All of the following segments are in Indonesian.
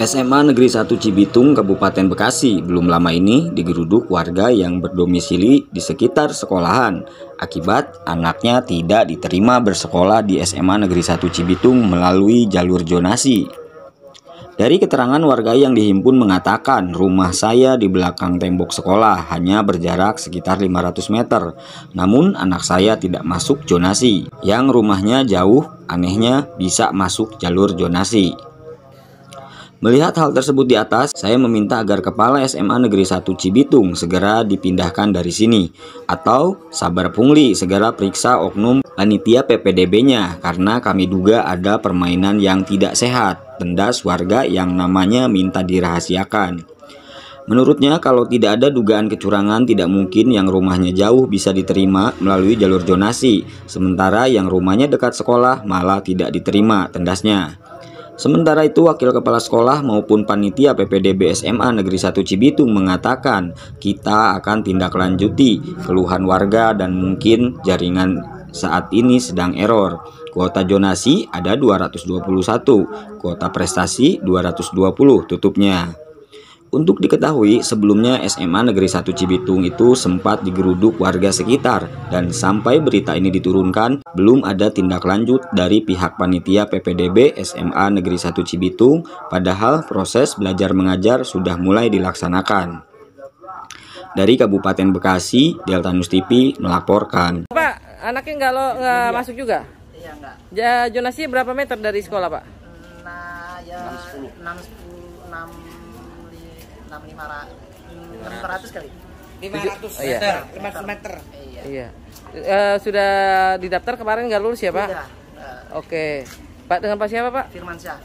SMA Negeri 1 Cibitung, Kabupaten Bekasi, belum lama ini digeruduk warga yang berdomisili di sekitar sekolahan akibat anaknya tidak diterima bersekolah di SMA Negeri 1 Cibitung melalui jalur jonasi. Dari keterangan warga yang dihimpun mengatakan rumah saya di belakang tembok sekolah hanya berjarak sekitar 500 meter Namun anak saya tidak masuk jonasi Yang rumahnya jauh anehnya bisa masuk jalur jonasi Melihat hal tersebut di atas, saya meminta agar kepala SMA Negeri 1 Cibitung segera dipindahkan dari sini atau sabar pungli segera periksa oknum panitia PPDB-nya karena kami duga ada permainan yang tidak sehat, tendas warga yang namanya minta dirahasiakan. Menurutnya kalau tidak ada dugaan kecurangan tidak mungkin yang rumahnya jauh bisa diterima melalui jalur jonasi, sementara yang rumahnya dekat sekolah malah tidak diterima tendasnya. Sementara itu, Wakil Kepala Sekolah maupun Panitia PPDB SMA Negeri 1 Cibitung mengatakan kita akan tindak lanjuti keluhan warga dan mungkin jaringan saat ini sedang error. Kuota jonasi ada 221, kuota prestasi 220 tutupnya. Untuk diketahui, sebelumnya SMA Negeri 1 Cibitung itu sempat digeruduk warga sekitar dan sampai berita ini diturunkan, belum ada tindak lanjut dari pihak panitia PPDB SMA Negeri 1 Cibitung, padahal proses belajar mengajar sudah mulai dilaksanakan. Dari Kabupaten Bekasi, Delta News TV melaporkan. Pak, anaknya nggak lo iya. masuk juga? Iya nggak. Ya, jonasi berapa meter dari sekolah, Pak? Nah, enam sepuluh enam enam lima ratus kali lima meter iya. ratus meter iya uh, sudah didaftar kemarin nggak lulus ya pak sudah. Uh, oke okay. pak dengan pak siapa pak Firman Syah.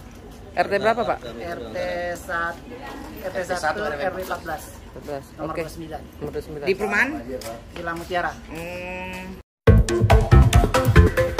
RT berapa pak RT 1 RT 1 RW 14. 14. Nomor okay. 29. Nomor 29. Di perumahan? Villa Mutiara. Hmm.